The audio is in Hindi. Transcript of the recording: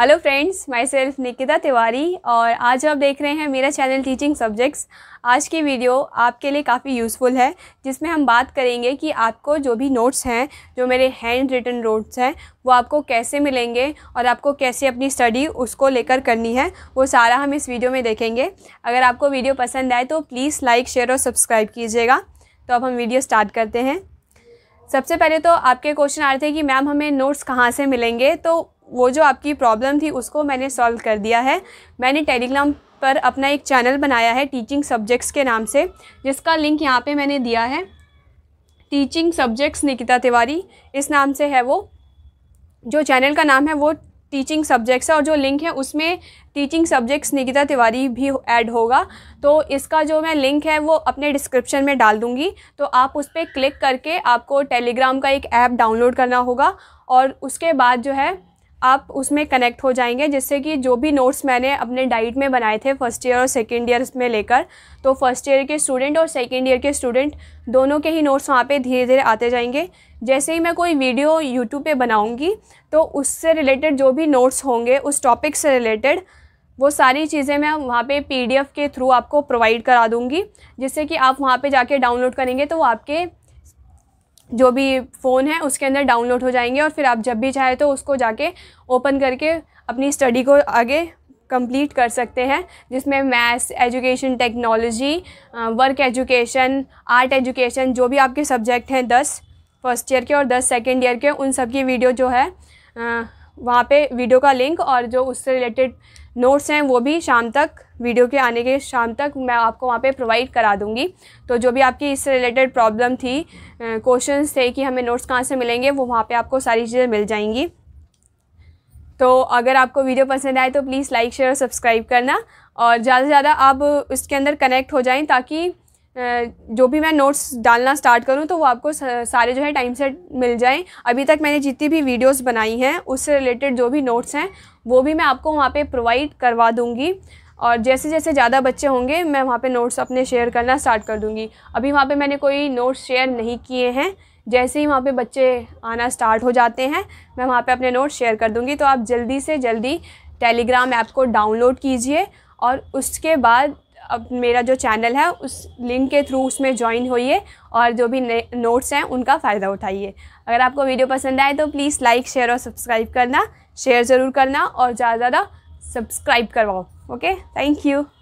hello friends myself Nikita Tiwari और आज आप देख रहे हैं मेरा चैनल टीचिंग सब्जेक्ट्स आज की वीडियो आपके लिए काफ़ी यूज़फुल है जिसमें हम बात करेंगे कि आपको जो भी नोट्स हैं जो मेरे हैंड रिटन नोट्स हैं वो आपको कैसे मिलेंगे और आपको कैसे अपनी स्टडी उसको लेकर करनी है वो सारा हम इस वीडियो में देखेंगे अगर आपको वीडियो पसंद आए तो प्लीज़ लाइक शेयर और सब्सक्राइब कीजिएगा तो अब हम वीडियो स्टार्ट करते हैं सबसे पहले तो आपके क्वेश्चन आ रहे थे कि मैम हमें नोट्स कहाँ से मिलेंगे तो वो जो आपकी प्रॉब्लम थी उसको मैंने सॉल्व कर दिया है मैंने टेलीग्राम पर अपना एक चैनल बनाया है टीचिंग सब्जेक्ट्स के नाम से जिसका लिंक यहाँ पे मैंने दिया है टीचिंग सब्जेक्ट्स निकिता तिवारी इस नाम से है वो जो चैनल का नाम है वो टीचिंग सब्जेक्ट्स है और जो लिंक है उसमें टीचिंग सब्जेक्ट्स निकिता तिवारी भी ऐड होगा तो इसका जो मैं लिंक है वो अपने डिस्क्रिप्शन में डाल दूँगी तो आप उस पर क्लिक करके आपको टेलीग्राम का एक ऐप डाउनलोड करना होगा और उसके बाद जो है आप उसमें कनेक्ट हो जाएंगे जिससे कि जो भी नोट्स मैंने अपने डाइट में बनाए थे फर्स्ट ईयर और सेकेंड ईयर में लेकर तो फर्स्ट ईयर के स्टूडेंट और सेकेंड ईयर के स्टूडेंट दोनों के ही नोट्स वहाँ पे धीरे धीरे आते जाएंगे जैसे ही मैं कोई वीडियो यूट्यूब पे बनाऊँगी तो उससे रिलेटेड जो भी नोट्स होंगे उस टॉपिक से रिलेटेड वो सारी चीज़ें मैं वहाँ पर पी के थ्रू आपको प्रोवाइड करा दूँगी जिससे कि आप वहाँ पर जाके डाउनलोड करेंगे तो वो आपके जो भी फ़ोन है उसके अंदर डाउनलोड हो जाएंगे और फिर आप जब भी चाहे तो उसको जाके ओपन करके अपनी स्टडी को आगे कंप्लीट कर सकते हैं जिसमें maths education technology work education art education जो भी आपके सब्जेक्ट हैं दस फर्स्ट ईयर के और दस सेकेंड ईयर के उन सब की वीडियो जो है वहाँ पे वीडियो का लिंक और जो उससे रिलेटेड नोट्स हैं वो भी शाम तक वीडियो के आने के शाम तक मैं आपको वहाँ पे प्रोवाइड करा दूँगी तो जो भी आपकी इससे रिलेटेड प्रॉब्लम थी क्वेश्चंस थे कि हमें नोट्स कहाँ से मिलेंगे वो वहाँ पे आपको सारी चीज़ें मिल जाएंगी तो अगर आपको वीडियो पसंद आए तो प्लीज़ लाइक शेयर और सब्सक्राइब करना और ज़्यादा से ज़्यादा आप उसके अंदर कनेक्ट हो जाएँ ताकि जो भी मैं नोट्स डालना स्टार्ट करूँ तो वो आपको सारे जो है टाइम से मिल जाएँ अभी तक मैंने जितनी भी वीडियोस बनाई हैं उससे रिलेटेड जो भी नोट्स हैं वो भी मैं आपको वहाँ पे प्रोवाइड करवा दूँगी और जैसे जैसे ज़्यादा बच्चे होंगे मैं वहाँ पे नोट्स अपने शेयर करना स्टार्ट कर दूँगी अभी वहाँ पर मैंने कोई नोट्स शेयर नहीं किए हैं जैसे ही वहाँ पर बच्चे आना स्टार्ट हो जाते हैं मैं वहाँ पर अपने नोट्स शेयर कर दूँगी तो आप जल्दी से जल्दी टेलीग्राम ऐप को डाउनलोड कीजिए और उसके बाद अब मेरा जो चैनल है उस लिंक के थ्रू उसमें ज्वाइन होइए और जो भी नोट्स हैं उनका फ़ायदा उठाइए अगर आपको वीडियो पसंद आए तो प्लीज़ लाइक शेयर और सब्सक्राइब करना शेयर ज़रूर करना और ज़्यादा ज़्यादा सब्सक्राइब करवाओ ओके थैंक यू